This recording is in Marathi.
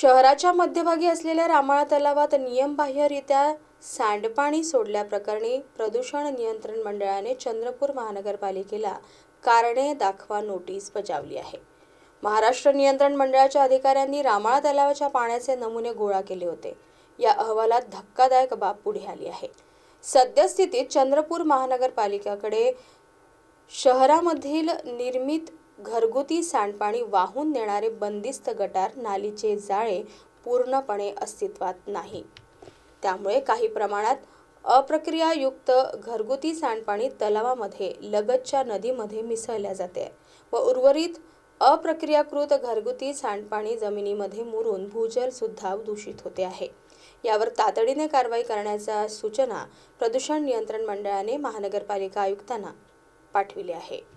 शहराच्या मध्यभागी असलेल्या रामाळा तलावात नियमबाह्यरित्या सांडपाणी सोडल्याप्रकरणी प्रदूषण नियंत्रण मंडळाने चंद्रपूर महानगरपालिकेला कारणे दाखवा नोटीस बजावली आहे महाराष्ट्र नियंत्रण मंडळाच्या अधिकाऱ्यांनी रामाळा तलावाच्या पाण्याचे नमुने गोळा केले होते या अहवालात धक्कादायक बाब पुढे आली आहे सद्यस्थितीत चंद्रपूर महानगरपालिकेकडे शहरामधील निर्मित घरगुती सांडपाणी वाहून नेणारे बंदिस्त गटार नालीचे जाळे पूर्णपणे अस्तित्वात नाही त्यामुळे काही प्रमाणात अप्रक्रियायुक्त घरगुती सांडपाणी तलावामध्ये लगतच्या नदीमध्ये मिसळल्या जाते व उर्वरित अप्रक्रियाकृत घरगुती सांडपाणी जमिनीमध्ये मुरून भूजलसुद्धा दूषित होते आहे यावर तातडीने कारवाई करण्याच्या सूचना प्रदूषण नियंत्रण मंडळाने महानगरपालिका आयुक्तांना पाठविली आहे